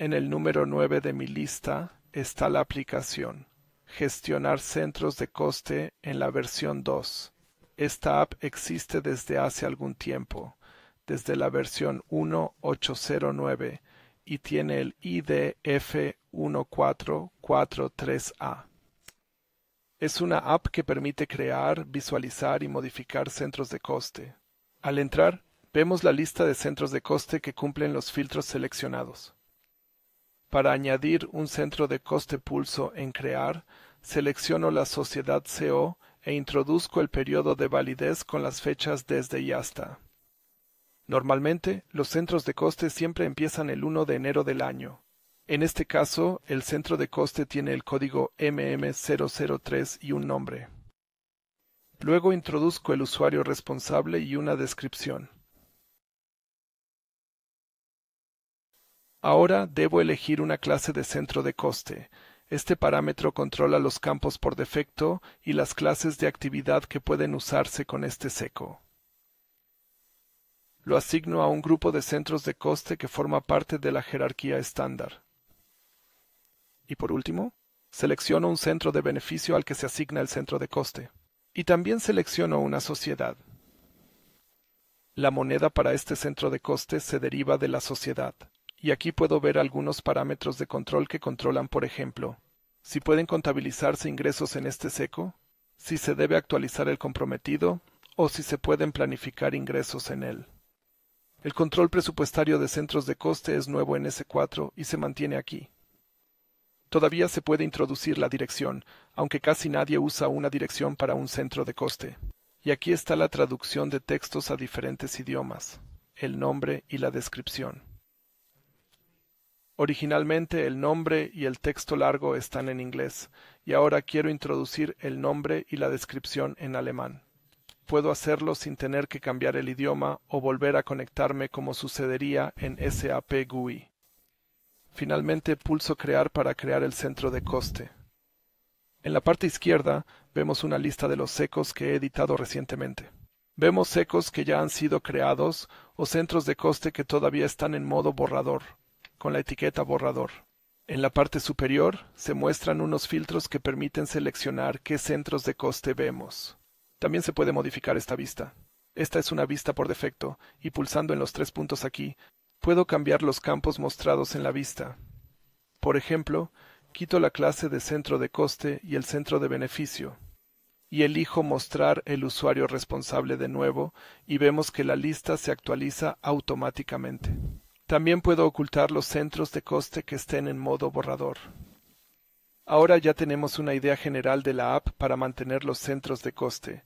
En el número 9 de mi lista está la aplicación Gestionar Centros de Coste en la versión 2. Esta app existe desde hace algún tiempo, desde la versión 1.809 y tiene el IDF 1443A. Es una app que permite crear, visualizar y modificar centros de coste. Al entrar, vemos la lista de centros de coste que cumplen los filtros seleccionados. Para añadir un centro de coste pulso en crear, selecciono la sociedad CO e introduzco el periodo de validez con las fechas desde y hasta. Normalmente, los centros de coste siempre empiezan el 1 de enero del año. En este caso, el centro de coste tiene el código MM003 y un nombre. Luego introduzco el usuario responsable y una descripción. Ahora debo elegir una clase de centro de coste. Este parámetro controla los campos por defecto y las clases de actividad que pueden usarse con este seco. Lo asigno a un grupo de centros de coste que forma parte de la jerarquía estándar. Y por último, selecciono un centro de beneficio al que se asigna el centro de coste. Y también selecciono una sociedad. La moneda para este centro de coste se deriva de la sociedad y aquí puedo ver algunos parámetros de control que controlan, por ejemplo, si pueden contabilizarse ingresos en este seco, si se debe actualizar el comprometido o si se pueden planificar ingresos en él. El control presupuestario de centros de coste es nuevo en S4 y se mantiene aquí. Todavía se puede introducir la dirección, aunque casi nadie usa una dirección para un centro de coste. Y aquí está la traducción de textos a diferentes idiomas, el nombre y la descripción. Originalmente el nombre y el texto largo están en inglés, y ahora quiero introducir el nombre y la descripción en alemán. Puedo hacerlo sin tener que cambiar el idioma o volver a conectarme como sucedería en SAP GUI. Finalmente pulso crear para crear el centro de coste. En la parte izquierda vemos una lista de los secos que he editado recientemente. Vemos secos que ya han sido creados o centros de coste que todavía están en modo borrador con la etiqueta borrador. En la parte superior se muestran unos filtros que permiten seleccionar qué centros de coste vemos. También se puede modificar esta vista. Esta es una vista por defecto, y pulsando en los tres puntos aquí, puedo cambiar los campos mostrados en la vista. Por ejemplo, quito la clase de centro de coste y el centro de beneficio, y elijo mostrar el usuario responsable de nuevo, y vemos que la lista se actualiza automáticamente. También puedo ocultar los centros de coste que estén en modo borrador. Ahora ya tenemos una idea general de la app para mantener los centros de coste,